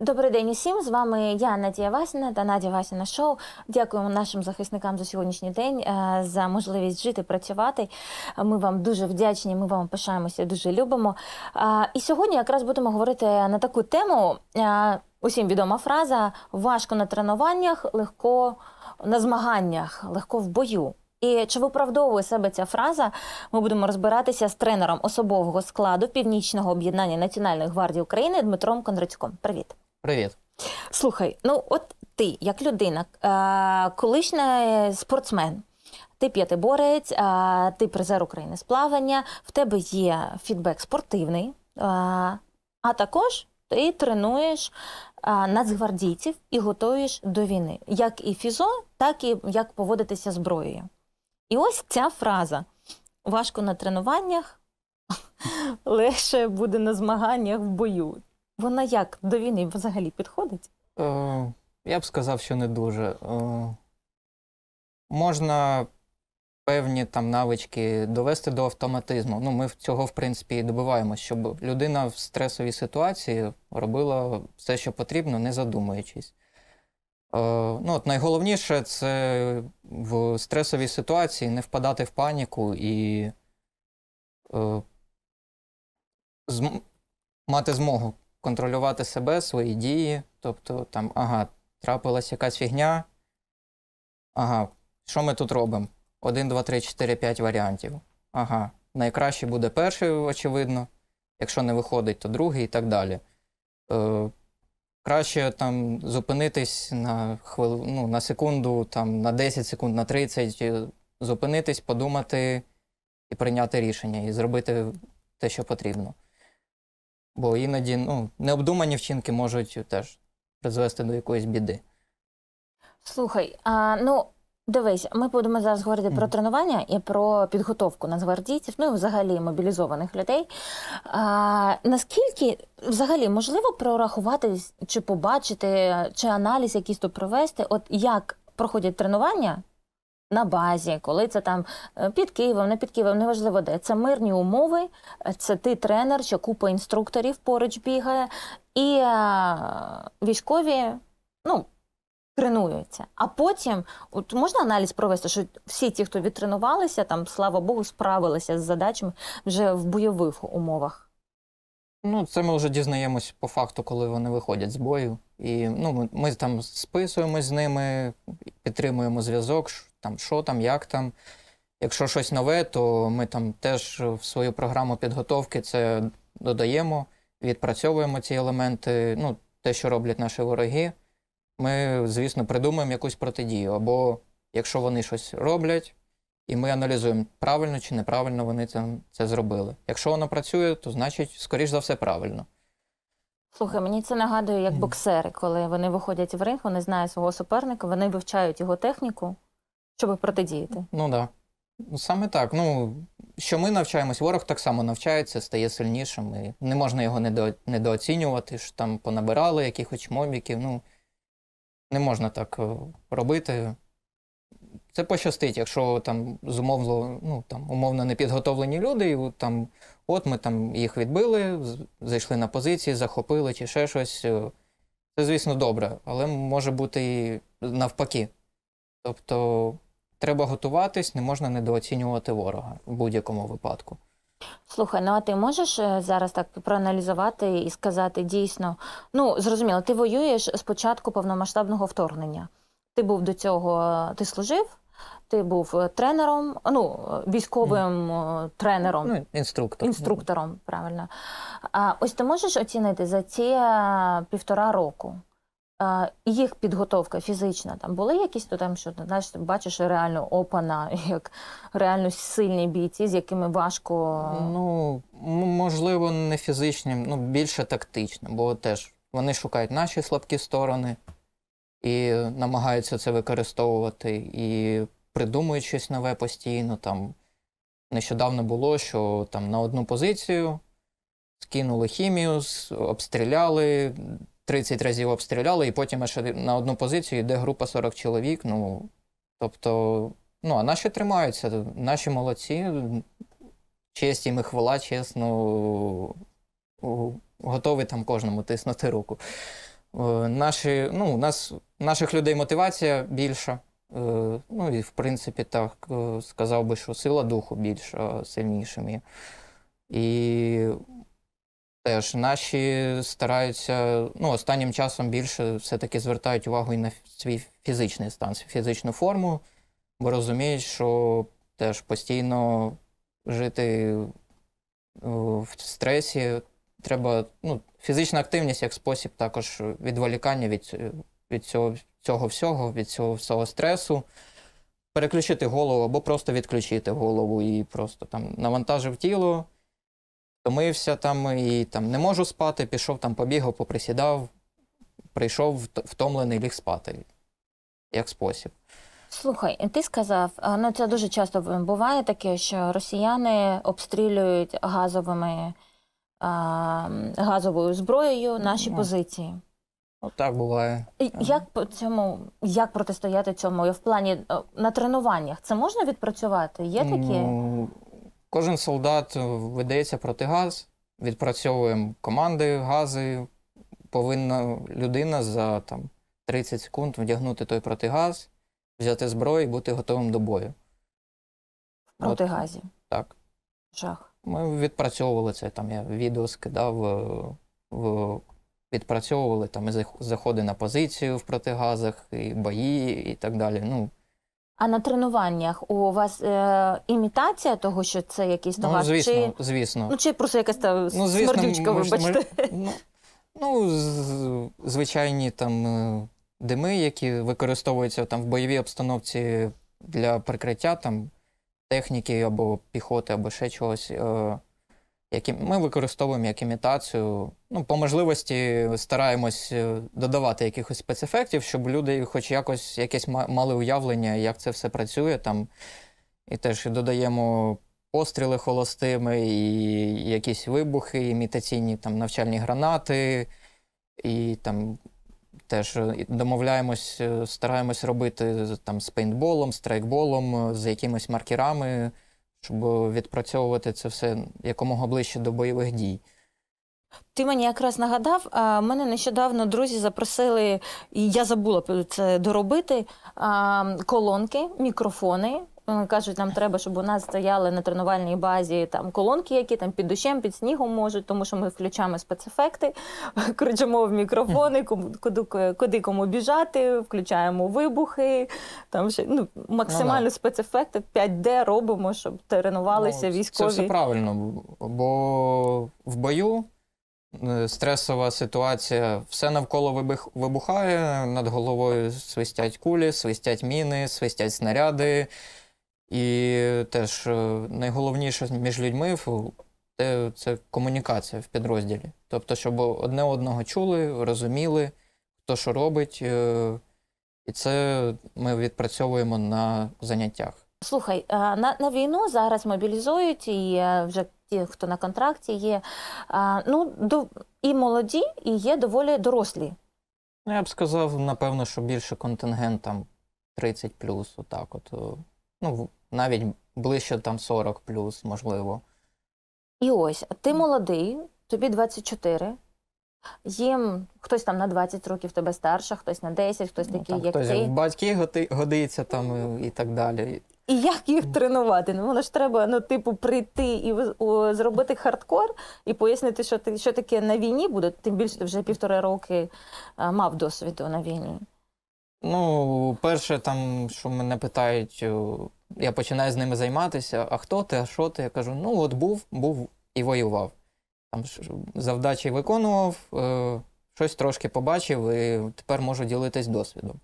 Добрий день усім з вами. Я Надія Васіна та Надія Васіна Шоу. Дякуємо нашим захисникам за сьогоднішній день е, за можливість жити, працювати. Ми вам дуже вдячні. Ми вам пишаємося, дуже любимо. Е, і сьогодні якраз будемо говорити на таку тему. Е, усім відома фраза: важко на тренуваннях, легко на змаганнях, легко в бою. І чи виправдовує себе ця фраза? Ми будемо розбиратися з тренером особового складу північного об'єднання Національної гвардії України Дмитром Кондрацьком. Привіт. Привіт. Слухай, ну от ти, як людина, е, колишній е, спортсмен, ти п'ятиборець, е, ти призер України з плавання, в тебе є фідбек спортивний, а також ти тренуєш нацгвардійців і готуєш до війни, як і фізо, так і як поводитися зброєю. І ось ця фраза: важко на тренуваннях, легше буде на змаганнях в бою. Вона як до війни взагалі підходить? Е, я б сказав, що не дуже. Е, можна певні там навички довести до автоматизму. Ну, Ми цього, в принципі, і добиваємося, щоб людина в стресовій ситуації робила все, що потрібно, не задумуючись. Е, ну, от Найголовніше це в стресовій ситуації не впадати в паніку і. Е, Мати змогу контролювати себе, свої дії. Тобто, там, ага, трапилась якась фігня. Ага, що ми тут робимо? Один, два, три, чотири, п'ять варіантів. Ага, найкраще буде перший, очевидно. Якщо не виходить, то другий і так далі. Е, Краще там зупинитись на хвил... ну, на секунду, там, на 10 секунд, на 30, е, зупинитись, подумати і прийняти рішення, і зробити те, що потрібно бо іноді ну, необдумані вчинки можуть теж призвести до якоїсь біди. Слухай, а, ну дивись, ми будемо зараз говорити mm. про тренування і про підготовку нацгвардійців, ну і взагалі мобілізованих людей. А, Наскільки взагалі можливо прорахувати чи побачити, чи аналіз якийсь тут провести, от як проходять тренування на базі, коли це там е, під Києвом, не під Києвом, неважливо де. Це мирні умови, е, це ти тренер, що купа інструкторів поруч бігає, і е, військові, ну. Тренуються, а потім от можна аналіз провести, що всі ті, хто відтренувалися, там слава Богу, справилися з задачами вже в бойових умовах. Ну, це ми вже дізнаємось по факту, коли вони виходять з бою. І ну, ми, ми там списуємось з ними, підтримуємо зв'язок, там що там, як там. Якщо щось нове, то ми там теж в свою програму підготовки це додаємо, відпрацьовуємо ці елементи. Ну, те, що роблять наші вороги, ми, звісно, придумаємо якусь протидію. Або якщо вони щось роблять, і ми аналізуємо, правильно чи неправильно вони це, це зробили. Якщо воно працює, то значить, скоріш за все, правильно. Слухай, мені це нагадує як боксери, коли вони виходять в ринг, вони знають свого суперника, вони вивчають його техніку, щоб протидіяти. Ну так. Да. Ну, саме так. Ну, що ми навчаємось, ворог так само навчається, стає сильнішим. І Не можна його недо... недооцінювати, що там понабирали якихось мобіків. Ну, не можна так е, робити. Це пощастить, якщо там зумовло, ну там умовно непідготовлені люди, і там от ми там їх відбили, зайшли на позиції, захопили чи ще щось. Е, це, звісно, добре, але може бути і навпаки. Тобто Треба готуватись, не можна недооцінювати ворога в будь-якому випадку. Слухай, ну а ти можеш е, зараз так проаналізувати і сказати дійсно, ну зрозуміло, ти воюєш з початку повномасштабного вторгнення. Ти був до цього, е, ти служив, ти був е, ну, тренером, ну, військовим mm. тренером, Ну, інструктор. інструктором. правильно. А, Ось ти можеш оцінити за ці півтора року їх підготовка фізична там були якісь то там, що знаєш, ти бачиш реально опана, як реально сильні бійці, з якими важко. Ну можливо, не фізичні, ну більше тактично, бо теж вони шукають наші слабкі сторони і намагаються це використовувати, і придумують щось нове постійно. Там нещодавно було, що там на одну позицію скинули хімію, обстріляли. 30 разів обстріляли, і потім ще на одну позицію йде група 40 чоловік. Ну, Тобто, ну, а наші тримаються, наші молодці, честь їм і хвала, чесно, ну, готові там кожному тиснути руку. Е, наші, ну, у нас, Наших людей мотивація більша. Е, ну і в принципі так е, сказав би, що сила духу більша, сильнішим. є. І Теж наші стараються ну останнім часом більше все-таки звертають увагу і на свій фізичний стан, фізичну форму, бо розуміють, що теж постійно жити е, в стресі. Треба ну, фізична активність як спосіб також відволікання від від цього цього всього, від цього всього стресу, переключити голову або просто відключити голову і просто там навантажив тіло втомився там і там не можу спати, пішов там, побігав, поприсідав, прийшов втомлений ліг спати як спосіб. Слухай, ти сказав, ну це дуже часто буває таке, що росіяни обстрілюють газовими а, газовою зброєю наші ну, позиції. Ну, так буває. Як по цьому, як протистояти цьому? В плані на тренуваннях це можна відпрацювати? Є такі? Ну, Кожен солдат е, ведеться проти газ, відпрацьовуємо команди, гази. Повинна людина за там, 30 секунд вдягнути той протигаз, взяти зброю і бути готовим до бою. В протигазі. От, так. Жах. Ми відпрацьовували це. Там я відео скидав, е, в, відпрацьовували там і заходи на позицію в протигазах, і бої, і так далі. Ну, а на тренуваннях у вас е, імітація того, що це якийсь ну, товар? Ну, звісно, чи... звісно. Ну, чи просто якась та ну, звісно, смердючка, вибачте? Ми, ну, ну звичайні там е, дими, які використовуються там в бойовій обстановці для прикриття там техніки або піхоти, або ще чогось. Е, які ми використовуємо як імітацію. Ну, по можливості стараємось е, додавати якихось спецефектів, щоб люди, хоч якось якесь мали уявлення, як це все працює там. І теж додаємо постріли холостими, і якісь вибухи, імітаційні там навчальні гранати, і там. Теж е, домовляємось, е, стараємось робити там з пейнтболом, з трейкболом, з якимись маркерами щоб відпрацьовувати це все якомога ближче до бойових дій. Ти мені якраз нагадав, а мене нещодавно друзі запросили, і я забула це доробити. А, колонки, мікрофони Кажуть, нам треба, щоб у нас стояли на тренувальній базі там колонки, які там під дощем, під снігом можуть, тому що ми включаємо спецефекти, кричимо в мікрофони, куди, куди кому біжати, включаємо вибухи. Там ще ну максимально ну, спецефекти 5D робимо, щоб тренувалися ну, військові. Це все правильно, бо в бою. Е, стресова ситуація, все навколо вибухає, над головою свистять кулі, свистять міни, свистять снаряди. І теж е, найголовніше між людьми це комунікація в підрозділі. Тобто, щоб одне одного чули, розуміли, хто що робить. Е, і це ми відпрацьовуємо на заняттях. Слухай, е, на на війну зараз мобілізують і вже ті, хто на контракті є. Ну до і молоді, і є доволі дорослі. Ну, я б сказав, напевно, що більше контингент там 30 плюс, отак от ну, навіть ближче там 40 плюс, можливо. І ось, ти молодий, тобі 24. Їм хтось там на 20 років тебе старше, хтось на 10, хтось ну, такий, ну, там, як хтось ти. Хтось батьки годиться там е, і так далі. І як їх тренувати? Ну воно ж треба, ну, типу, прийти і о, зробити хардкор і пояснити, що ти що таке на війні буде. Тим більше ти вже півтори роки а, е, мав досвіду на війні. Ну, перше, там, що мене питають, е, я починаю з ними займатися. А хто ти, а що ти? Я кажу, ну от був, був і воював. Там завдачі виконував, е, щось трошки побачив і тепер можу ділитись досвідом.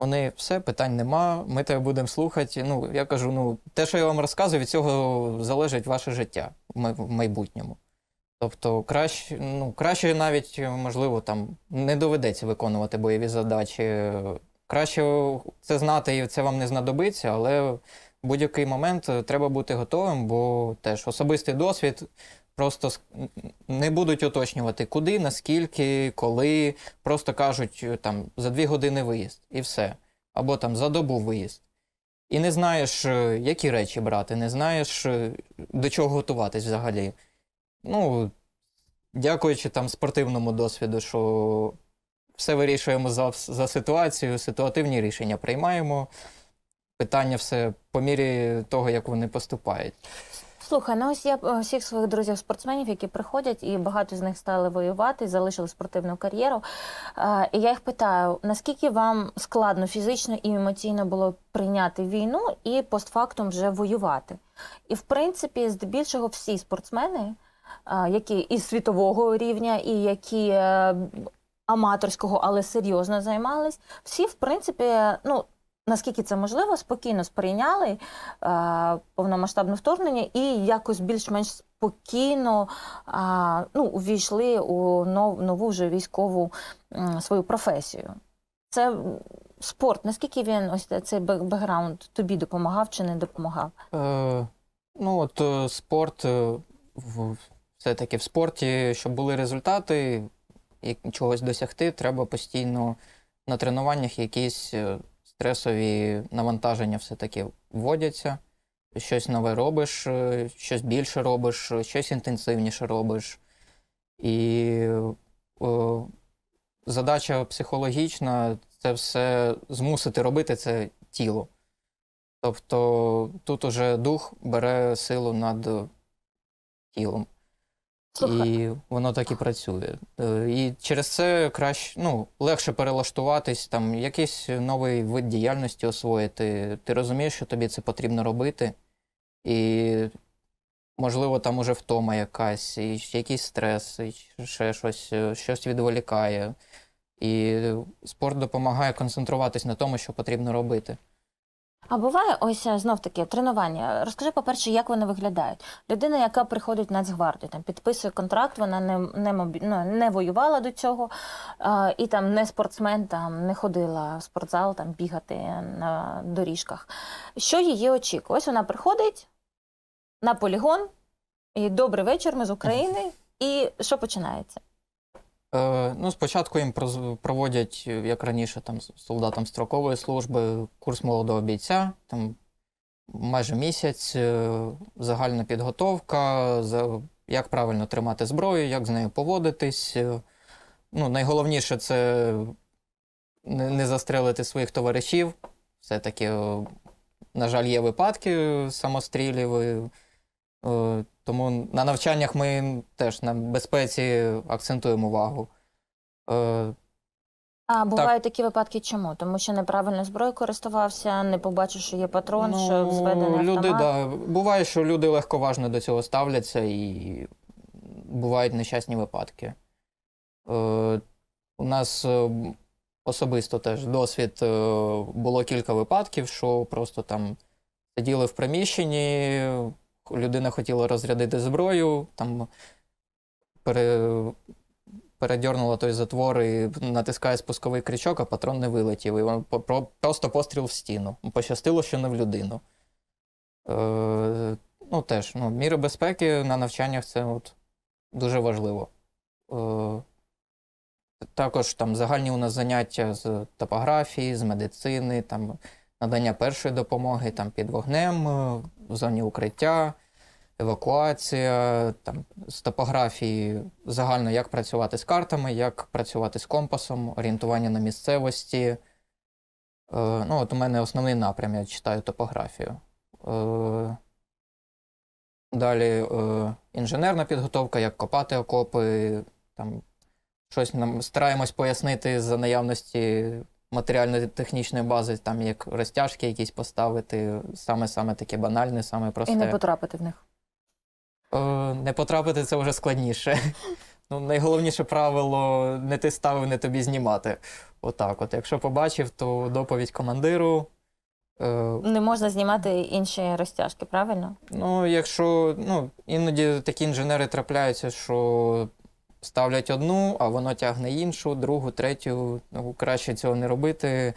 Вони все, питань нема, ми тебе будемо слухати. Ну, я кажу, ну, те, що я вам розказую, від цього залежить ваше життя в майбутньому. Тобто краще, ну, краще навіть, е, можливо, там не доведеться виконувати бойові задачі. Краще це знати і це вам не знадобиться, але в будь-який момент е, треба бути готовим, бо теж особистий досвід просто не будуть уточнювати, куди, наскільки, коли. Просто кажуть е, там за дві години виїзд і все. Або там за добу виїзд. І не знаєш, які речі брати, не знаєш, до чого готуватись взагалі ну, дякуючи там спортивному досвіду, що все вирішуємо за, за ситуацію, ситуативні рішення приймаємо. Питання все по мірі того, як вони поступають. Слухай, ну ось я е, всіх своїх друзів-спортсменів, які приходять, і багато з них стали воювати, залишили спортивну кар'єру. Е, і я їх питаю: наскільки вам складно фізично і емоційно було прийняти війну і постфактум вже воювати? І в принципі, здебільшого, всі спортсмени. Е, які і світового рівня, і які е, аматорського, але серйозно займались. Всі, в принципі, ну. Наскільки це можливо, спокійно сприйняли е, повномасштабне вторгнення і якось більш-менш спокійно а, ну, увійшли у нову вже військову свою професію. Це спорт. Наскільки він ось цей бекграунд тобі допомагав чи не допомагав? Е, Ну от спорт в все-таки в спорті, щоб були результати, і чогось досягти, треба постійно на тренуваннях якісь е, стресові навантаження все-таки вводяться. Щось нове робиш, е, щось більше робиш, щось інтенсивніше робиш. І о, е, задача психологічна це все змусити робити це тіло. Тобто тут уже дух бере силу над тілом. Слухай. І воно так і працює. Е, і через це краще ну, легше перелаштуватись, там якийсь новий вид діяльності освоїти. Ти розумієш, що тобі це потрібно робити, і можливо, там уже втома якась, і якийсь стрес, і ще щось, е, щось відволікає. І спорт допомагає концентруватись на тому, що потрібно робити. А буває ось е, знов таки тренування. Розкажи, по-перше, як вони виглядають? Людина, яка приходить в Нацгвардію, там підписує контракт, вона не не, мобіль... ну, не воювала до цього, а, і там не спортсмен, там не ходила в спортзал там бігати на доріжках. Що її очікує? Ось вона приходить на полігон, і добрий вечір, ми з України. І що починається? Е, ну, Спочатку їм проводять, е, як раніше, там солдатам строкової служби, курс молодого бійця, там майже місяць, е, загальна підготовка, як правильно тримати зброю, як з нею поводитись. Ну, Найголовніше це не застрелити своїх товаришів. Все-таки, на жаль, є випадки самострілів. Е, тому на навчаннях ми теж на безпеці акцентуємо увагу. Е, а бувають такі випадки чому? Тому що неправильно зброю користувався, не побачив, що є патрон, ну, що зведений люди, автомат? Да. Буває, що люди легковажно до цього ставляться і бувають нещасні випадки. Е, у нас особисто теж досвід було кілька випадків, що просто там сиділи в приміщенні людина хотіла розрядити зброю, там пере, передьорнула той затвор і натискає спусковий крючок, а патрон не вилетів. І вам просто постріл в стіну. Пощастило, що не в людину. Е, Ну, теж, ну, міри безпеки на навчаннях це от дуже важливо. Е, також там загальні у нас заняття з топографії, з медицини, там, надання першої допомоги там, під вогнем, е, в зоні укриття, евакуація, там з топографії загально, як працювати з картами, як працювати з компасом, орієнтування на місцевості. Е, ну, от у мене основний напрям, я читаю топографію. Е, Далі е, інженерна підготовка, як копати окопи, там щось нам стараємось пояснити за наявності матеріально-технічної бази, там як розтяжки якісь поставити, саме саме таке банальне, саме просте. І не потрапити в них. Е, не потрапити це вже складніше. Ну, Найголовніше правило не ти ставив, не тобі знімати. Отак. От. Якщо побачив, то доповідь командиру. Е, не можна знімати інші розтяжки, правильно? Ну, якщо ну, іноді такі інженери трапляються, що ставлять одну, а воно тягне іншу, другу, третю. Ну, Краще цього не робити,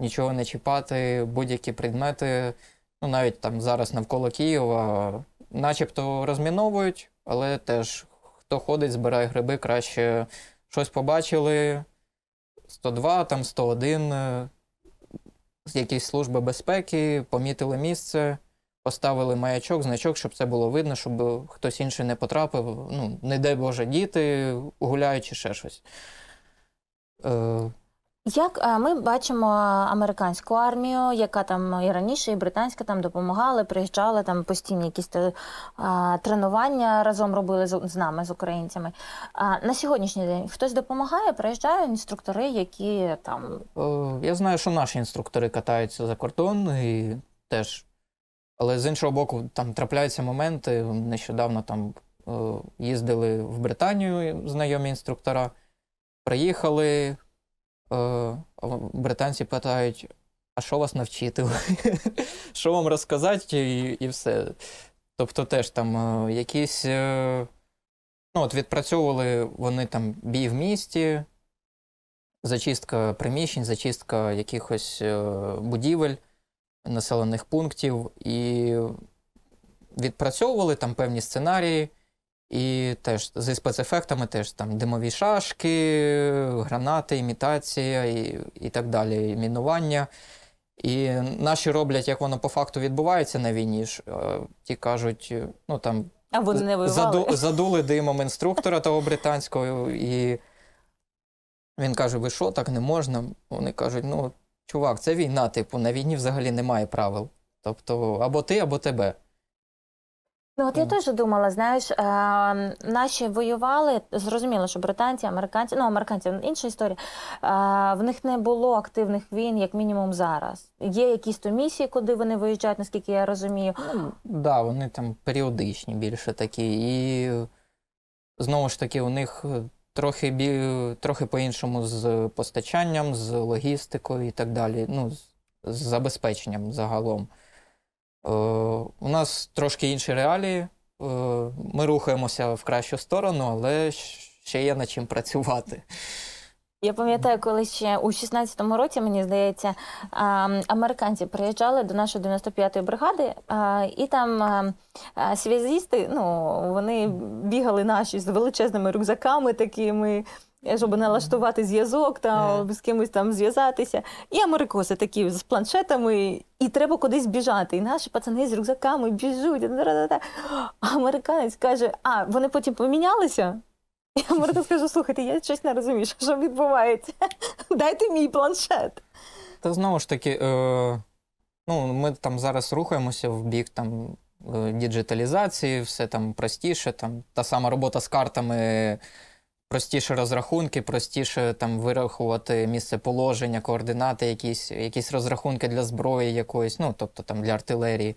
нічого не чіпати, будь-які предмети ну навіть там зараз навколо Києва, начебто розміновують, але теж хто ходить, збирає гриби, краще щось побачили. 102, там 101, е, якісь служби безпеки, помітили місце, поставили маячок, значок, щоб це було видно, щоб хтось інший не потрапив. Ну, не дай Боже, діти гуляючи ще щось. Е, як е, ми бачимо е, американську армію, яка там ну, і раніше, і британська там допомагали, приїжджали там постійні якісь е, тренування разом робили з нами, з українцями. А на сьогоднішній день хтось допомагає, приїжджають інструктори, які там я знаю, що наші інструктори катаються за кордон і теж. Але з іншого боку, там трапляються моменти. Нещодавно там їздили в Британію знайомі інструктора, приїхали. Е, британці питають, а що вас навчити? Що вам розказати, і і все. Тобто, теж там е, якісь е, Ну, от відпрацьовували вони там бій в місті, зачистка приміщень, зачистка якихось будівель, населених пунктів, і відпрацьовували там певні сценарії. І теж зі спецефектами теж там димові шашки, гранати, імітація і і так далі, і мінування. І наші роблять, як воно по факту відбувається на війні. Е, ті кажуть, е, ну там а не Заду, задули димом інструктора того британського, і він каже: Ви що, так не можна? Вони кажуть, ну чувак, це війна, типу, на війні взагалі немає правил. Тобто, або ти, або тебе. Ну, от я теж думала, знаєш, е, наші воювали, зрозуміло, що британці, американці, ну американці інша історія. Е, в них не було активних війн, як мінімум, зараз. Є якісь то місії, куди вони виїжджають, наскільки я розумію. Ну, да, вони там періодичні більше такі. І знову ж таки, у них трохи біль, трохи по-іншому з постачанням, з логістикою і так далі. Ну, з забезпеченням загалом. Е, у нас трошки інші реалії. Е, ми рухаємося в кращу сторону, але ще є над чим працювати. Я пам'ятаю, коли ще у 16-му році, мені здається, американці приїжджали до нашої 95-ї бригади, і там связісти, ну вони бігали наші з величезними рюкзаками такими щоб налаштувати зв'язок, там е. з кимось там зв'язатися. І америкоси такі з планшетами, і треба кудись біжати. І наші пацани з рюкзаками біжуть. А американець каже: а вони потім помінялися. Я Марта скажу, слухайте, я щось не розумію, що відбувається. Дайте мій планшет. Та знову ж таки, е, ну, ми там зараз рухаємося в бік там е, діджиталізації, все там простіше, там та сама робота з картами простіше розрахунки, простіше там вирахувати місце положення, координати, якісь якісь розрахунки для зброї якоїсь, ну тобто там для артилерії.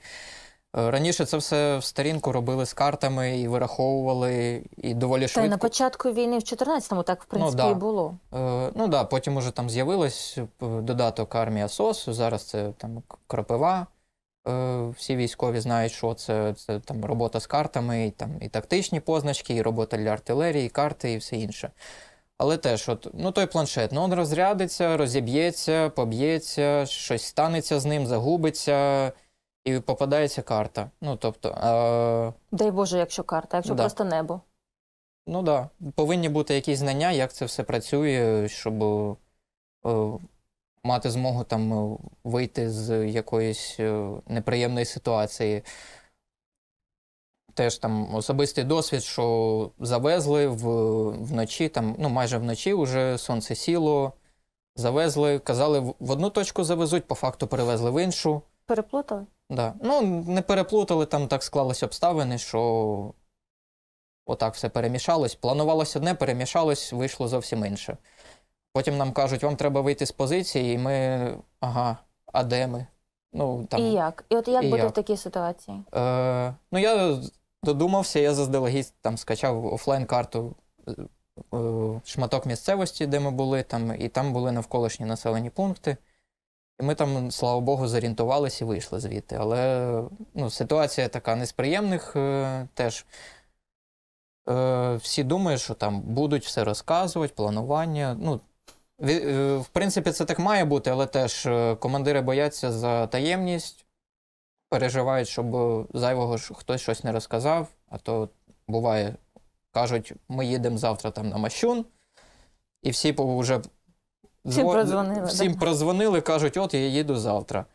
Е, раніше це все в сторінку робили з картами і вираховували, і доволі Та швидко. Та на початку війни в 14-му так в ну принципі ну, да. і було. Е, ну так, да. потім уже там з'явилось е, додаток армія СОС. Зараз це там кропива. Е, всі військові знають, що це це там робота з картами, і там і тактичні позначки, і робота для артилерії, і карти, і все інше. Але теж, от, ну той планшет, ну, він розрядиться, розіб'ється, поб'ється, щось станеться з ним, загубиться і попадається карта. Ну, тобто, е... Дай Боже, якщо карта, якщо ну, да. просто небо. Ну так. Да. Повинні бути якісь знання, як це все працює, щоб. Е мати змогу там е, вийти з якоїсь е, неприємної ситуації. Теж там особистий досвід, що завезли в, вночі, там, ну майже вночі вже сонце сіло, завезли, казали, в одну точку завезуть, по факту перевезли в іншу. Переплутали? Да. Ну, не переплутали, там так склались обставини, що отак все перемішалось. Планувалося одне, перемішалось, вийшло зовсім інше. Потім нам кажуть, вам треба вийти з позиції, і ми. Ага, а де ми? Ну, там, І як? І от як і бути як? в такій ситуації? Е, Ну, я додумався, я заздалегідь там скачав офлайн-карту е, шматок місцевості, де ми були, там, і там були навколишні населені пункти. І ми там, слава Богу, зорієнтувалися і вийшли звідти. Але ну, ситуація така несприємних е, теж. Е, Всі думають, що там будуть все розказувати, планування. Ну, Е, в принципі, це так має бути, але теж е, командири бояться за таємність, переживають, щоб зайвого хтось щось не розказав. А то буває, кажуть, ми їдемо завтра там на Мащун, і всі вже всім прозвонили, всім прозвонили кажуть, от я їду завтра.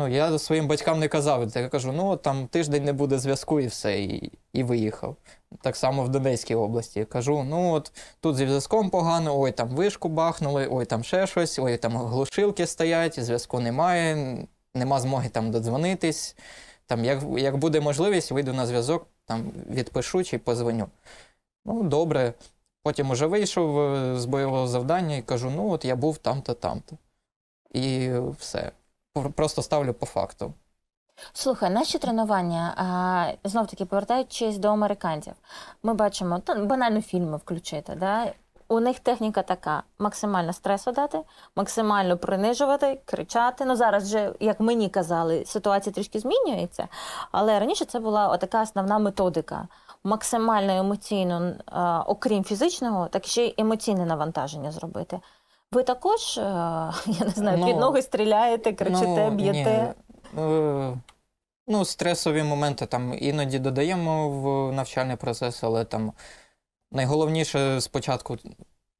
Ну, я своїм батькам не казав. Я кажу, ну там тиждень не буде зв'язку і все, і і виїхав. Так само в Донецькій області. Я кажу, ну от тут зі зв'язком погано, ой, там вишку бахнули, ой, там ще щось, ой, там глушилки стоять, зв'язку немає, нема змоги там додзвонитись. Там, Як як буде можливість, вийду на зв'язок, там відпишу чи позвоню. Ну, добре. Потім уже вийшов е, з бойового завдання і кажу, ну от я був там-то, там-то. І все просто ставлю по факту. Слухай, наші тренування а, знов таки повертаючись до американців, ми бачимо та банально фільми включити. Да? У них техніка така: максимально стресу дати, максимально принижувати, кричати. Ну зараз же, як мені казали, ситуація трішки змінюється, але раніше це була така основна методика. Максимально емоційно, окрім фізичного, так ще й емоційне навантаження зробити. Ви також, е, я не знаю, ну, під ноги стріляєте, кричите, ну, б'єте? Е, ну, стресові моменти там іноді додаємо в навчальний процес, але там найголовніше спочатку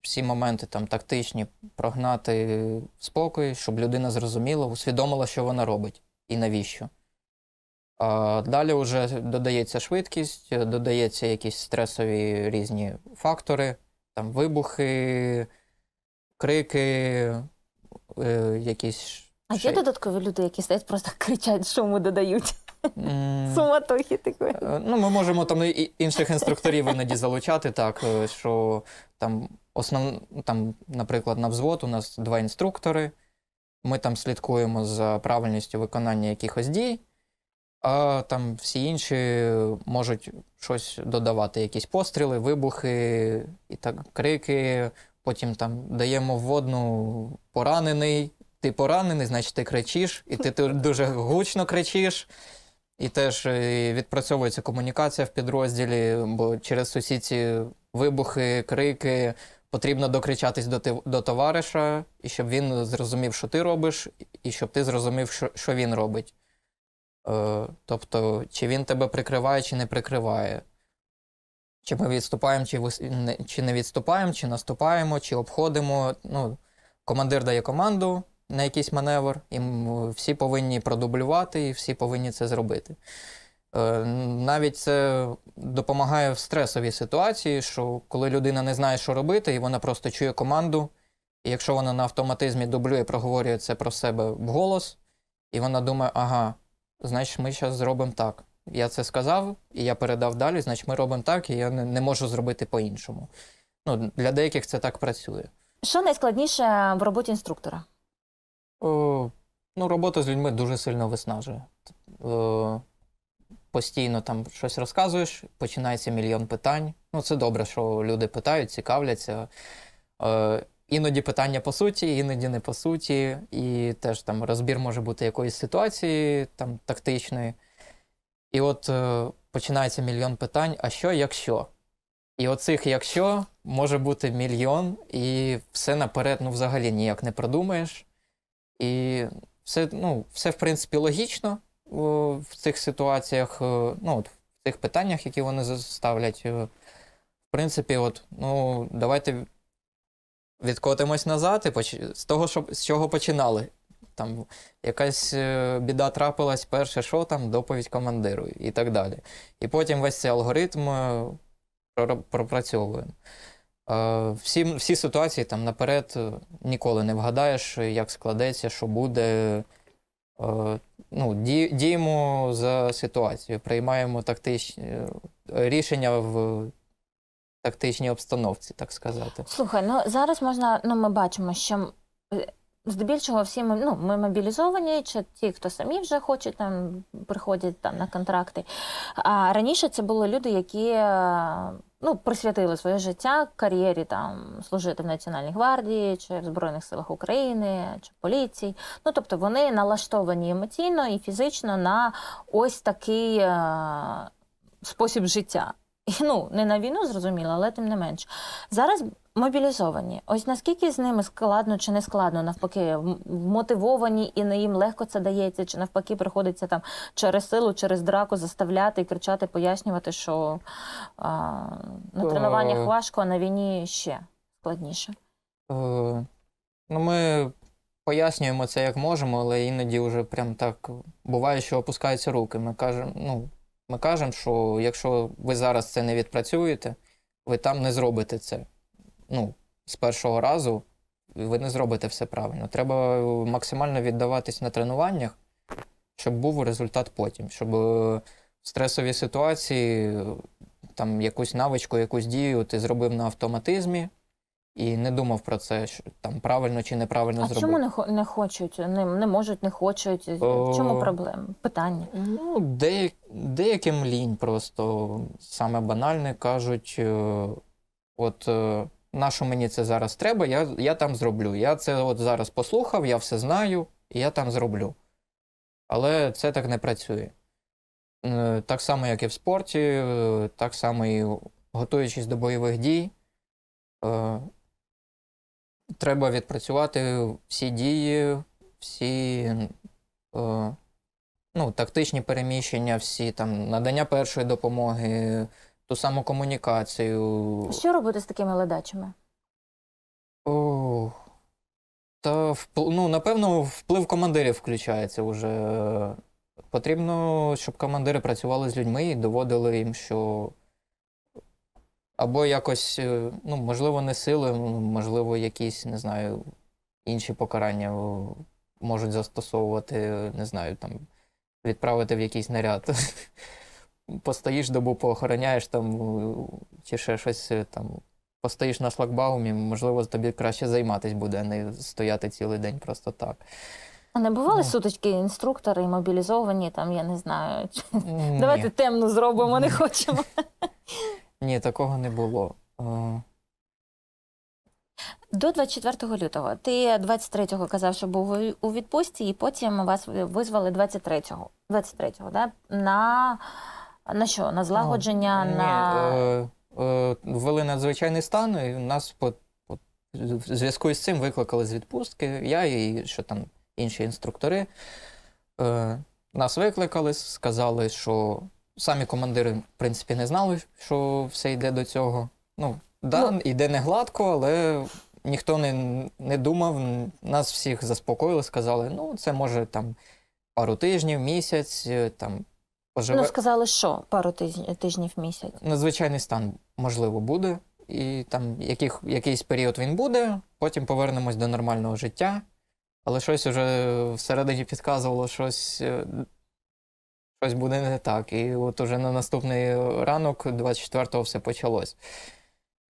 всі моменти там тактичні прогнати спокій, щоб людина зрозуміла, усвідомила, що вона робить і навіщо. А Далі вже додається швидкість, додається якісь стресові різні фактори, там вибухи крики, е, якісь. А є додаткові люди, які стоять, просто кричать, шуму додають. Суматохи такої. Е, ну, ми можемо там інших інструкторів іноді залучати, так, е, що там основ... там, наприклад, на взвод у нас два інструктори. Ми там слідкуємо за правильністю виконання якихось дій, а там всі інші можуть щось додавати: якісь постріли, вибухи, і так, крики, потім там даємо водну поранений, ти поранений, значить ти кричиш, і ти, дуже гучно кричиш. І теж е, відпрацьовується комунікація в підрозділі, бо через усі вибухи, крики потрібно докричатись до до товариша, і щоб він зрозумів, що ти робиш, і щоб ти зрозумів, що, що він робить. Е, Тобто, чи він тебе прикриває, чи не прикриває. Чи ми відступаємо, чи чи не відступаємо, чи наступаємо, чи обходимо. Ну, Командир дає команду на якийсь маневр, і всі повинні продублювати, і всі повинні це зробити. Е, навіть це допомагає в стресовій ситуації, що коли людина не знає, що робити, і вона просто чує команду. І якщо вона на автоматизмі дублює, проговорює це про себе вголос, і вона думає, ага, значить, ми зараз зробимо так я це сказав, і я передав далі, значить ми робимо так, і я не, не можу зробити по-іншому. Ну, Для деяких це так працює. Що найскладніше в роботі інструктора? О, е, ну, Робота з людьми дуже сильно виснажує. О, е, постійно там щось розказуєш, починається мільйон питань. Ну, Це добре, що люди питають, цікавляться. О, е, Іноді питання по суті, іноді не по суті, і теж там розбір може бути якоїсь ситуації там тактичної. І от е, починається мільйон питань: а що, якщо? І оцих, якщо може бути мільйон, і все наперед ну, взагалі ніяк не продумаєш. І все, ну, все в принципі, логічно о, в цих ситуаціях, о, е, ну, от, в тих питаннях, які вони ставлять. Е. В принципі, от, ну, давайте відкотимось назад і поч... з того, що... з чого починали там якась е, біда трапилась, перше, що там, доповідь командиру і так далі. І потім весь цей алгоритм е, пропрацьовуємо. Е, всі всі ситуації там наперед ніколи не вгадаєш, як складеться, що буде. Ну, Діємо за ситуацією, приймаємо тактичні рішення в тактичній обстановці, так сказати. Слухай, ну зараз можна, ну ми бачимо, що Здебільшого всі ми ну, ми мобілізовані, чи ті, хто самі вже хочуть там приходять там на контракти. А раніше це були люди, які е, ну, присвятили своє життя кар'єрі там служити в Національній гвардії, чи в Збройних силах України, чи поліції. Ну тобто вони налаштовані емоційно і фізично на ось такий е, спосіб життя. ну не на війну зрозуміло, але тим не менш зараз. Мобілізовані, ось наскільки з ними складно чи не складно, навпаки, мотивовані і не їм легко це дається, чи навпаки приходиться там через силу, через драку заставляти і кричати, пояснювати, що а, на е, тренуваннях важко, а на війні ще складніше. Е, ну, Ми пояснюємо це як можемо, але іноді вже прям так буває, що опускаються руки. Ми кажемо, ну ми кажемо, що якщо ви зараз це не відпрацюєте, ви там не зробите це. Ну, з першого разу ви не зробите все правильно. Треба максимально віддаватись на тренуваннях, щоб був результат потім, щоб е, в стресовій ситуації там якусь навичку, якусь дію ти зробив на автоматизмі, і не думав про це, що там правильно чи неправильно а зробив. Чому не не хочуть? Не не можуть, не хочуть. В чому проблема? Питання? Ну, дея... деяким лінь просто саме банальне кажуть: е, от е, на що мені це зараз треба, я я там зроблю. Я це от зараз послухав, я все знаю, і я там зроблю. Але це так не працює. Е, так само, як і в спорті, так само і готуючись до бойових дій треба відпрацювати всі дії, всі е, ну, тактичні переміщення, всі там надання першої допомоги, ту саму комунікацію. Що робити з такими ледачами? та ну, напевно, вплив командирів включається вже. Потрібно, щоб командири працювали з людьми і доводили їм, що або якось, е, ну, можливо, не сили, можливо, якісь, не знаю, інші покарання можуть застосовувати, е, не знаю, там, відправити в якийсь наряд. Постоїш добу, поохороняєш там, е, чи ще щось там. Постоїш на шлагбаумі, можливо, тобі краще займатися буде, а не стояти цілий день просто так. А не бували ну. сутички інструктори і мобілізовані, там, я не знаю, Ні. давайте темну зробимо, не хочемо. Ні, такого не було. Е. До 24 лютого. Ти 23-го казав, що був у відпустці, і потім вас визвали 23-го. 23-го, да? На на що? На злагодження? Ну, на... е, е, Ввели надзвичайний стан, і нас по, по в зв'язку з цим викликали з відпустки. Я і що там інші інструктори. Е, Нас викликали, сказали, що самі командири, в принципі, не знали, що все йде до цього. Ну, да, ну, йде не гладко, але ніхто не не думав. Нас всіх заспокоїли, сказали, ну, це може там пару тижнів, місяць. Е, там поживе... Ну, сказали, що пару тижнів, місяць. Надзвичайний стан, можливо, буде. І там яких, якийсь період він буде, потім повернемось до нормального життя. Але щось уже всередині підказувало щось е, щось буде не так. І от уже на наступний ранок, 24-го, все почалось.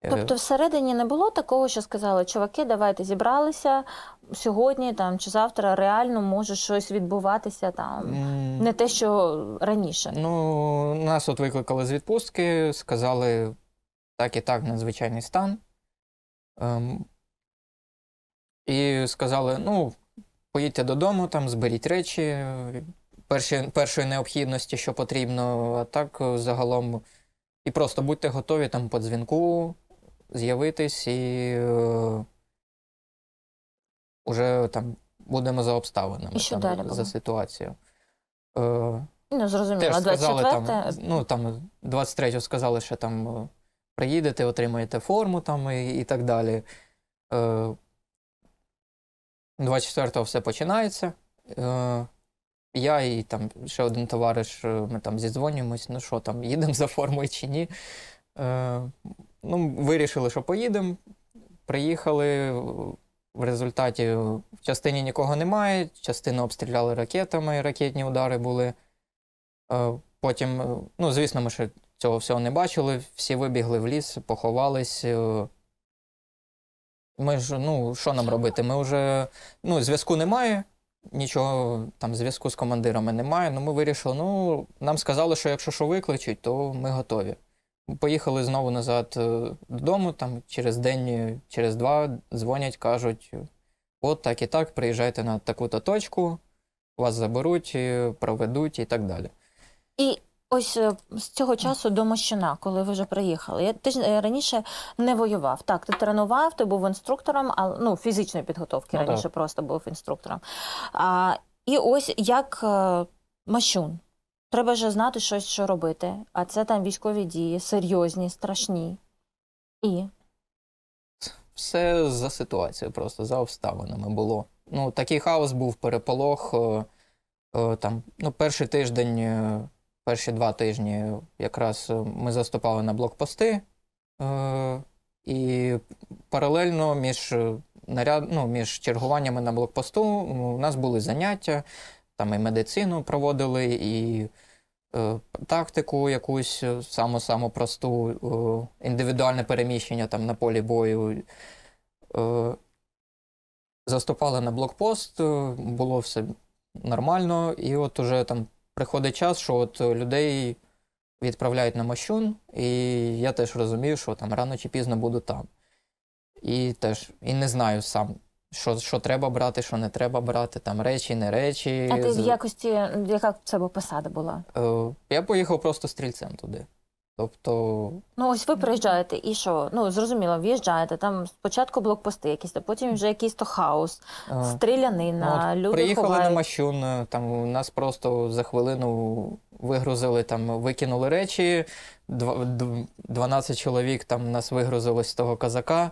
Е, тобто, всередині не було такого, що сказали, чуваки, давайте зібралися сьогодні там чи завтра реально може щось відбуватися там, не те, що раніше. Ну, нас от викликали з відпустки, сказали так і так, надзвичайний стан. Ем, І сказали: ну, поїдьте додому, там, зберіть речі, перші, першої необхідності, що потрібно, а так е, загалом. І просто будьте готові там по дзвінку з'явитись і вже е, там будемо за обставинами і що там, далі за ситуацію. ситуацією. Е, ну, зрозуміло, 24 там, ну, там 23-го сказали, що там приїдете, отримаєте форму там і, і так далі. 24-го все починається. Я і там ще один товариш, е, ми там зізвонюємось, ну що там, їдемо за формою чи ні. Е, ну, Вирішили, що поїдемо. Приїхали. В результаті в частині нікого немає, частину обстріляли ракетами, ракетні удари були. Е, потім, е, ну, звісно, ми ще цього всього не бачили. Всі вибігли в ліс, поховались. Ми ж, ну, що нам робити? Ми вже ну, зв'язку немає. Нічого там зв'язку з командирами немає. Ну ми вирішили, ну нам сказали, що якщо що викличуть, то ми готові. Поїхали знову назад е, додому, там через день, е, через два дзвонять, кажуть: от так і так, приїжджайте на таку-то точку, вас заберуть, е, проведуть і так далі. І Ось е, з цього часу до Мощина, коли ви вже приїхали. Я ти е, раніше не воював. Так, ти тренував, ти був інструктором, а ну фізичної підготовки ну, раніше так. просто був інструктором. А, І ось як е, Мощун. Треба вже знати щось, що робити. А це там військові дії, серйозні, страшні. І все за ситуацією, просто за обставинами було. Ну, такий хаос був переполох. Там, ну, перший тиждень перші два тижні якраз е, ми заступали на блокпости, е, і паралельно між е, наряд, ну, між чергуваннями на блокпосту у нас були заняття, там і медицину проводили, і е, тактику якусь саму е, саму просту, е, індивідуальне переміщення там на полі бою. Е, Заступали на блокпост, було все нормально, і от уже там приходить час, що от е, людей відправляють на мощун, і я теж розумію, що там рано чи пізно буду там. І теж і не знаю сам, що що треба брати, що не треба брати, там речі, не речі. А ти в якості, яка в себе посада була? Е, я поїхав просто стрільцем туди. Тобто, ну ось ви приїжджаєте і що? Ну зрозуміло, в'їжджаєте там спочатку блокпости, якісь а потім вже якийсь то хаос, ну, стрілянина. Ну, люди приїхали ховають. на мащун. Е, там нас просто за хвилину вигрузили, там викинули речі. 12 чоловік там нас вигрузили з того казака.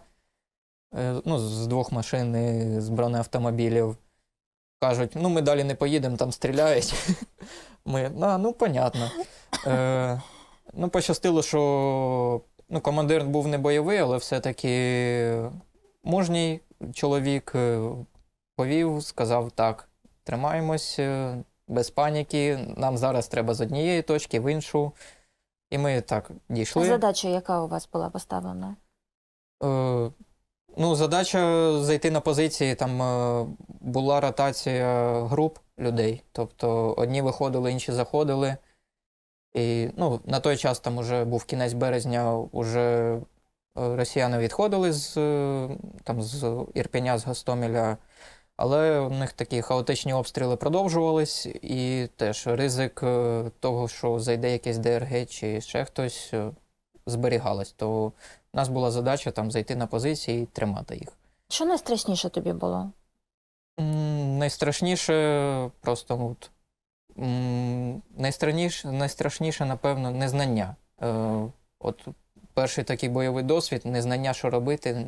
Е, ну, з двох машин і з бронеавтомобілів. Кажуть, ну ми далі не поїдемо, там стріляють. Ми, а, ну, понятно. Е, Ну, пощастило, що ну, командир був не бойовий, але все-таки мужній чоловік е, повів, сказав так, тримаємось е, без паніки, нам зараз треба з однієї точки в іншу. І ми так дійшли. А задача, яка у вас була поставлена? Е, Ну, задача зайти на позиції. Там е, була ротація груп людей. Тобто одні виходили, інші заходили. І ну, на той час там уже був кінець березня, уже е, росіяни відходили з е, там, з Ірпеня, з Гостомеля, але у них такі хаотичні обстріли продовжувались, і теж ризик е, того, що зайде якесь ДРГ чи ще хтось, зберігалось. То в нас була задача там зайти на позиції і тримати їх. Що найстрашніше тобі було? Найстрашніше просто от, найстрашніше, найстрашніше, напевно, незнання. Е, От перший такий бойовий досвід, незнання, що робити,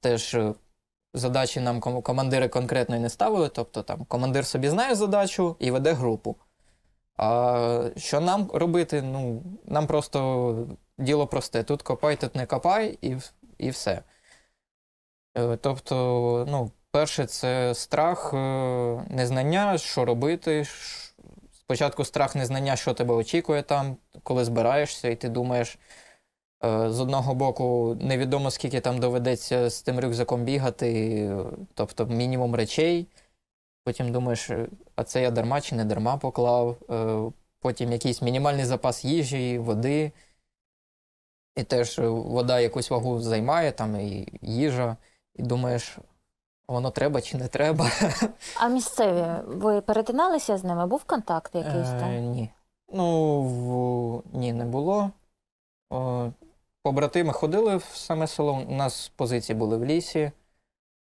теж е, задачі нам командири конкретної не ставили. Тобто там командир собі знає задачу і веде групу. А що нам робити? Ну, нам просто діло просте: тут копай, тут не копай, і і все. Е, тобто, ну, перше, це страх, е, незнання, що робити, Спочатку страх незнання, що тебе очікує там, коли збираєшся, і ти думаєш, е, з одного боку, невідомо, скільки там доведеться з тим рюкзаком бігати, тобто мінімум речей. Потім думаєш, е, а це я дарма чи не дарма поклав, е, потім якийсь мінімальний запас їжі, води, і теж вода якусь вагу займає, там і їжа. І думаєш, Воно треба чи не треба. А місцеві ви перетиналися з ними? Був контакт якийсь е, там? Е, ні. Ну в... ні, не було. О, Побратими ходили в саме село. У нас позиції були в лісі,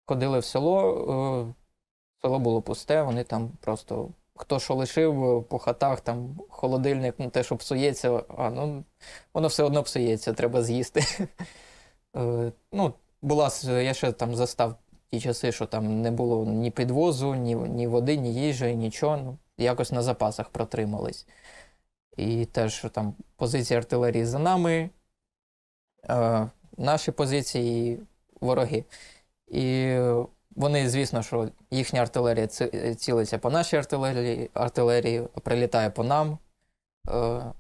ходили в село, о, е, село було пусте, вони там просто хто що лишив по хатах, там холодильник, ну те, що псується, а ну воно все одно псується, треба з'їсти. Е, ну, була я ще там застав ті часи, що там не було ні підвозу, ні ні води, ні їжі, нічого. Ну, Якось на запасах протримались. І теж що там позиції артилерії за нами, е, наші позиції вороги. І вони, звісно, що їхня артилерія е, цілиться по нашій артилерії, артилерії прилітає по нам. Е,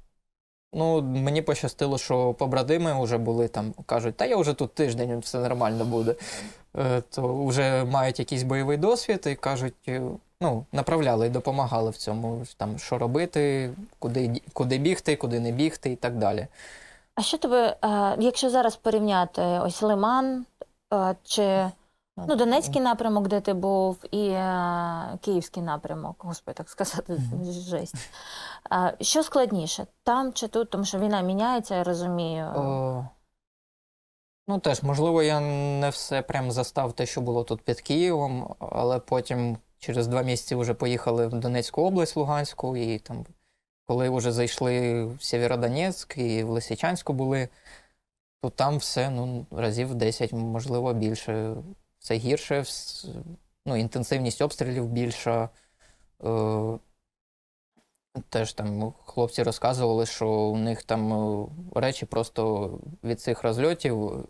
Ну, мені пощастило, що побратими вже були там, кажуть, та я вже тут тиждень, все нормально буде. Е, то вже мають якийсь бойовий досвід і кажуть, е, ну, направляли і допомагали в цьому, там, що робити, куди куди бігти, куди не бігти і так далі. А що тебе, е, якщо зараз порівняти ось Лиман чи Ну, Донецький напрямок, де ти був, і е, київський напрямок, господи, так сказати, жесть. А, Що складніше, там чи тут, тому що війна міняється, я розумію. О, Ну, теж, можливо, я не все прям застав те, що було тут під Києвом, але потім через два місяці вже поїхали в Донецьку область, Луганську, і там, коли вже зайшли в Сєвєродонецьк і в Лисичанську були, то там все ну, разів 10, можливо, більше це гірше, ну, інтенсивність обстрілів більша. Е, теж там хлопці розказували, що у них там е, речі просто від цих розльотів,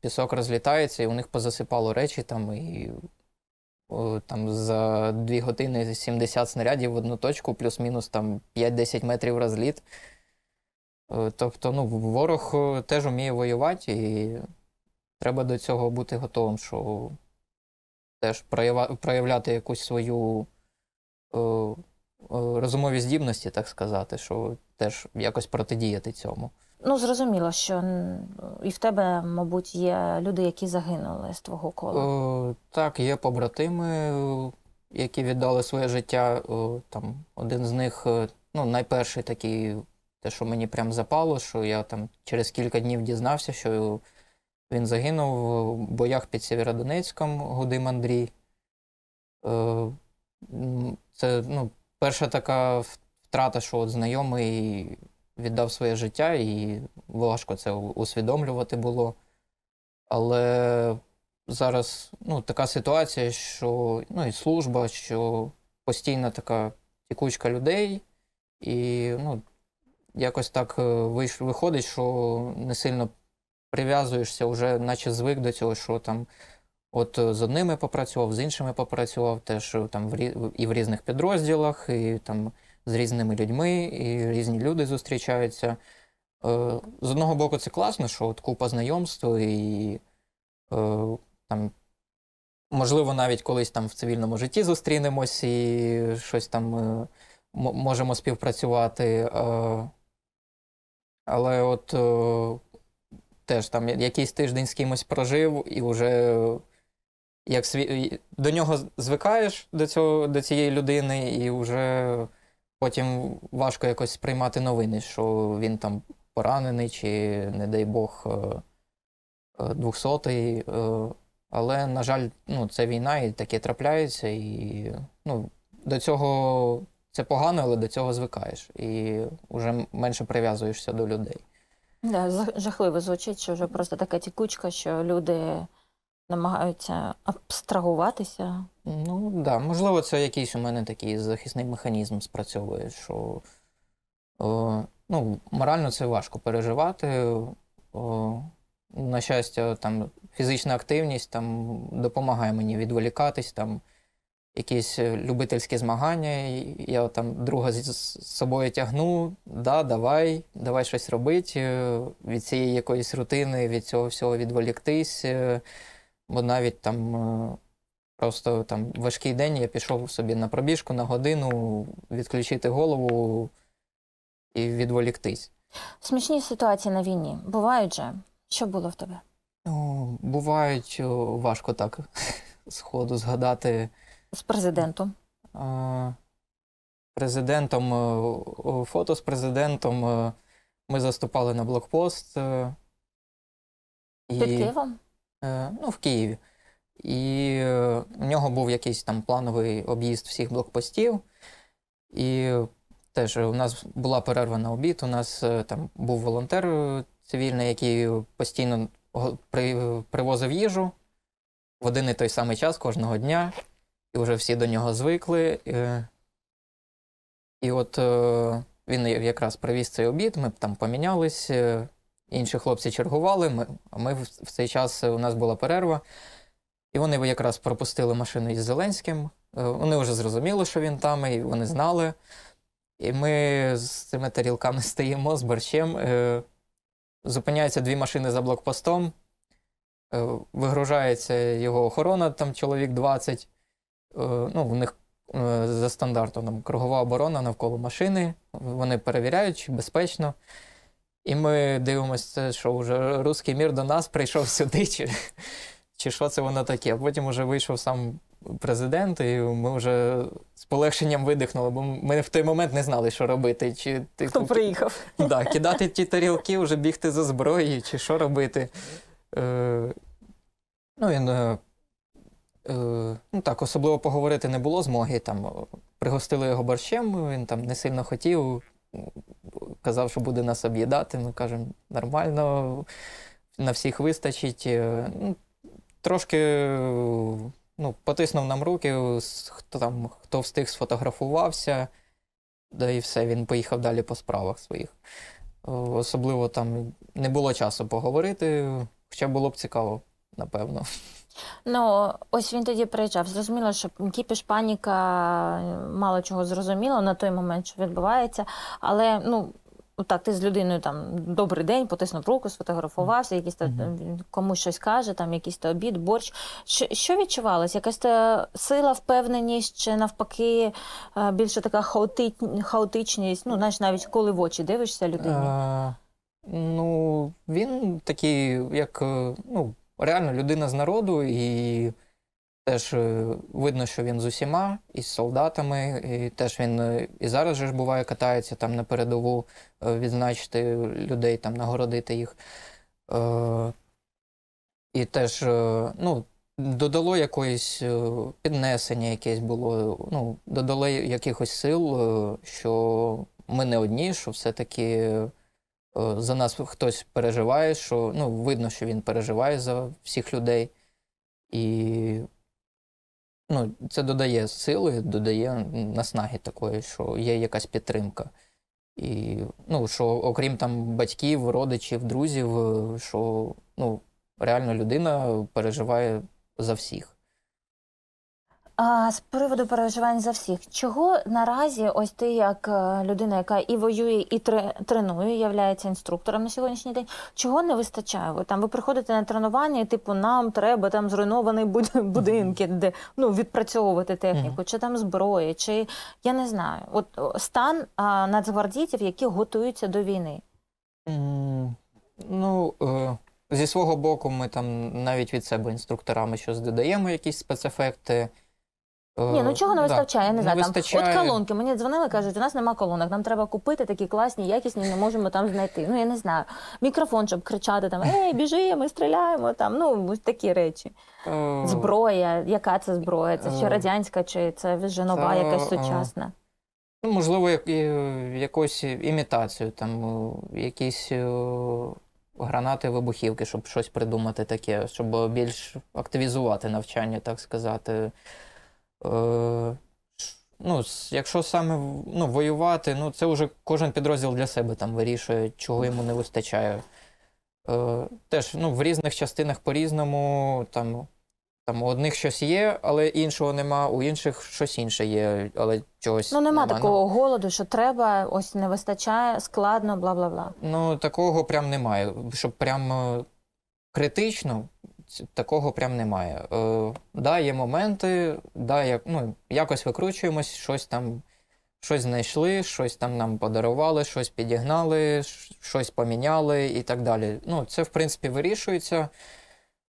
пісок розлітається, і у них позасипало речі там. і там За дві години 70 снарядів в одну точку, плюс-мінус там 5-10 метрів розліт. Е, тобто, ну, ворог теж вміє воювати, і треба до цього бути готовим, що теж проявляти якусь свою о, е, е, розумові здібності, так сказати, що теж якось протидіяти цьому. Ну, зрозуміло, що і в тебе, мабуть, є люди, які загинули з твого кола. О, е, так, є побратими, які віддали своє життя. О, там Один з них, ну, найперший такий, те, що мені прям запало, що я там через кілька днів дізнався, що він загинув в боях під Сєвєродонецьком, Гудим Андрій. Е, це ну, перша така втрата, що от знайомий віддав своє життя, і важко це усвідомлювати було. Але зараз ну, така ситуація, що ну, і служба, що постійна така тікучка людей, і ну, якось так е, виходить, що не сильно прив'язуєшся, вже наче звик до цього, що там от е, з одними попрацював, з іншими попрацював, теж там в і в різних підрозділах, і там з різними людьми, і різні люди зустрічаються. Е, з одного боку, це класно, що от купа знайомств, і е, там, можливо, навіть колись там в цивільному житті зустрінемось і щось там можемо співпрацювати. Але от теж там якийсь тиждень з кимось прожив, і вже як свій... до нього звикаєш до цього, до цієї людини, і вже потім важко якось сприймати новини, що він там поранений, чи, не дай Бог, е, е, двохсотий. Е. Але, на жаль, ну, це війна, і таке трапляється, і ну, до цього це погано, але до цього звикаєш. І вже менше прив'язуєшся до людей. Да, Жахливо звучить, що вже просто така тікучка, що люди намагаються абстрагуватися. Ну так, да. можливо, це якийсь у мене такий захисний механізм спрацьовує, що о, е, ну, морально це важко переживати. О, е, на щастя, там фізична активність там допомагає мені відволікатись, там якісь е, любительські змагання. Я там друга з собою тягну, да, давай, давай щось робити, е, від цієї якоїсь рутини, від цього всього відволіктись. Е, бо навіть там просто там важкий день я пішов собі на пробіжку на годину, відключити голову і відволіктись. Смішні ситуації на війні бувають же. Що було в тебе? Ну, бувають важко так сходу згадати. З президентом. Президентом е, фото з президентом е, ми заступали на блокпост. Е, і, Києвом? Ну, в Києві. І в нього був якийсь там плановий об'їзд всіх блокпостів. І теж у нас була перерва на обід. У нас там був волонтер цивільний, який постійно привозив їжу в один і той самий час кожного дня і вже всі до нього звикли. І от е, він якраз привіз цей обід, ми там помінялись, е, інші хлопці чергували, ми, а ми в цей час у нас була перерва. І вони якраз пропустили машину із Зеленським. Е, вони вже зрозуміли, що він там, і вони знали. І ми з цими тарілками стоїмо з борщем. Зупиняються дві машини за блокпостом, вигружається його охорона, там чоловік 20. Е, ну, у них е, за стандартом там, кругова оборона навколо машини, вони перевіряють, безпечно. І ми дивимося, що вже русський мір до нас прийшов сюди, чи чи що це воно таке. Потім вже вийшов сам президент, і ми вже з полегшенням видихнули, бо ми в той момент не знали, що робити. Чи ти Хто приїхав? Да, Кидати ті тарілки, вже бігти за зброєю, чи що робити. Е, Ну, він е, Е, ну так, особливо поговорити не було змоги. Там Пригостили його борщем, він там не сильно хотів, казав, що буде нас об'їдати. Ми кажемо, нормально, на всіх вистачить. Е, ну, Трошки ну, потиснув нам руки, хто там, хто встиг сфотографувався, да і все, він поїхав далі по справах своїх. Е, особливо там не було часу поговорити, хоча було б цікаво, напевно. Ну, ось він тоді приїжджав. Зрозуміло, що кіпіш паніка мало чого зрозуміло на той момент, що відбувається. Але ну так, ти з людиною там добрий день, потиснув руку, сфотографувався, якісь mm -hmm. комусь щось каже, там якийсь то обід, борщ. Що, що відчувалось? Якась то сила, впевненість, чи навпаки, е, більше така хаоти... хаотичність. Ну, знаєш, навіть коли в очі дивишся людині. Е, ну, він такий, як е, ну реально людина з народу, і теж е, видно, що він з усіма, і з солдатами, і теж він е, і зараз же ж буває, катається там на передову, е, відзначити людей, там нагородити їх. І теж ну, додало якоїсь піднесення, якесь було, ну, додало якихось сил, що ми не одні, що все-таки Е, за нас хтось переживає, що ну, видно, що він переживає за всіх людей. І ну, це додає сили, додає наснаги такої, що є якась підтримка. І ну, що окрім там батьків, родичів, друзів, е, що ну, реально людина переживає за всіх. А, З приводу переживань за всіх, чого наразі ось ти, як е, людина, яка і воює, і тренує, являється інструктором на сьогоднішній день, чого не вистачає? Ви там ви приходите на тренування, і, типу, нам треба там зруйновані будинки, де ну відпрацьовувати техніку, чи там зброї, чи я не знаю, от стан а, нацгвардійців, які готуються до війни? ну... Е, зі свого боку, ми там навіть від себе інструкторами щось додаємо, якісь спецефекти. Е, Ні, ну чого не вистачає, я не знаю. там. От колонки. Мені дзвонили, кажуть, у нас нема колонок, нам треба купити такі класні, якісні, не можемо там знайти. Ну, я не знаю. Мікрофон, щоб кричати там Ей, біжи, ми стріляємо там. Ну, такі речі. Е, зброя, яка це зброя? Це ще радянська, чи це вже нова, якась е, сучасна. Ну, Можливо, якусь імітацію, там, якісь гранати, вибухівки, щоб щось придумати таке, щоб більш активізувати навчання, так сказати. Е, ну, Якщо саме ну, воювати, ну це вже кожен підрозділ для себе там вирішує, чого йому не вистачає. Е, Теж ну, в різних частинах по-різному. там там У одних щось є, але іншого нема, у інших щось інше є, але чогось. Ну, нема, нема. такого ну, голоду, що треба, ось не вистачає, складно, бла бла бла. Ну, такого прям немає. Щоб прям е, критично такого прям немає. Е, Да, є моменти, да, як, ну, якось викручуємось, щось там щось знайшли, щось там нам подарували, щось підігнали, щось поміняли і так далі. Ну, Це, в принципі, вирішується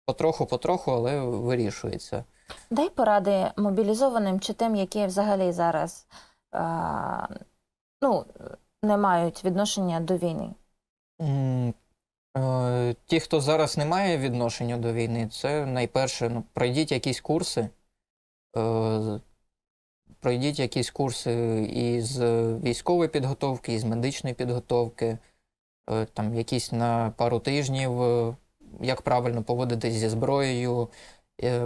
потроху-потроху, але вирішується. Дай поради мобілізованим чи тим, які взагалі зараз е, ну, не мають відношення до війни. Е, ті, хто зараз не має відношення до війни, це найперше, ну, пройдіть якісь курси, е, пройдіть якісь курси із військової підготовки, із медичної підготовки, е, там якісь на пару тижнів, як правильно поводитись зі зброєю,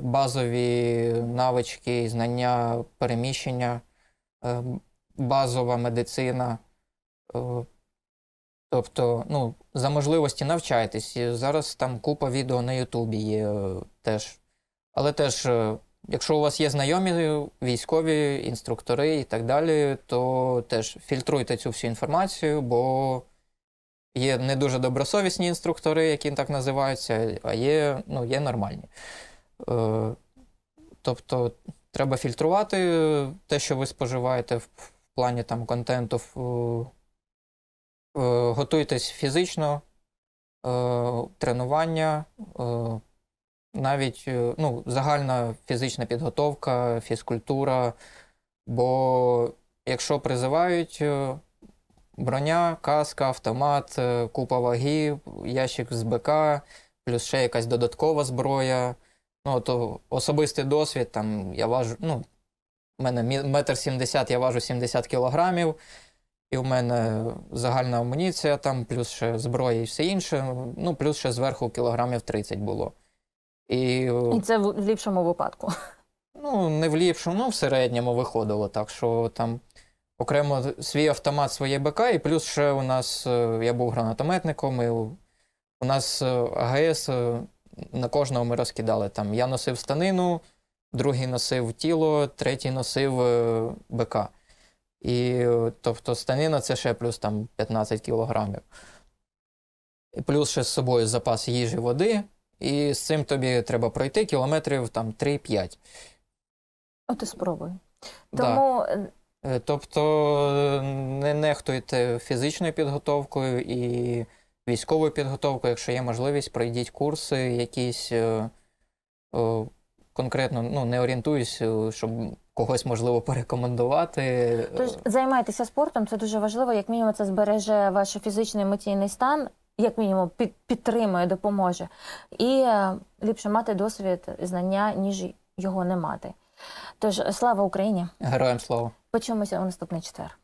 базові навички, знання переміщення, базова медицина. Тобто, ну, за можливості навчайтесь. Зараз там купа відео на Ютубі є е, теж. Але теж, е, якщо у вас є знайомі, військові, інструктори і так далі, то теж фільтруйте цю всю інформацію, бо є не дуже добросовісні інструктори, які так називаються, а є ну, є нормальні. Е, тобто треба фільтрувати те, що ви споживаєте в плані там контенту. Е, готуйтесь фізично, е, тренування, е, навіть ну, загальна фізична підготовка, фізкультура. Бо якщо призивають броня, каска, автомат, купа ваги, ящик з БК, плюс ще якась додаткова зброя, ну то особистий досвід, там я важу, ну, в мене метр сімдесят, я важу 70 кілограмів. І в мене загальна амуніція, там, плюс ще зброя і все інше, ну плюс ще зверху кілограмів 30 було. І і це в ліпшому випадку. Ну, не в ліпшому, ну в середньому виходило так, що там окремо свій автомат, своє БК, і плюс ще у нас е, я був гранатометником, і у нас е, АГС е, на кожного ми розкидали. Там Я носив станину, другий носив тіло, третій носив БК. І тобто станина це ще плюс там 15 кілограмів. І плюс ще з собою запас їжі води, і з цим тобі треба пройти кілометрів там 3-5. От і спробуй. Тому... Да. Е, е, тобто не нехтуйте фізичною підготовкою і військовою підготовкою, якщо є можливість, пройдіть курси, якісь. Е, конкретно ну, не орієнтуюсь, щоб когось можливо порекомендувати. Тож займайтеся спортом, це дуже важливо. Як мінімум, це збереже ваш фізичний емоційний стан, як мінімум, під, підтримує, допоможе. І е, ліпше мати досвід знання, ніж його не мати. Тож слава Україні! Героям слава! Почуємося у наступний четвер.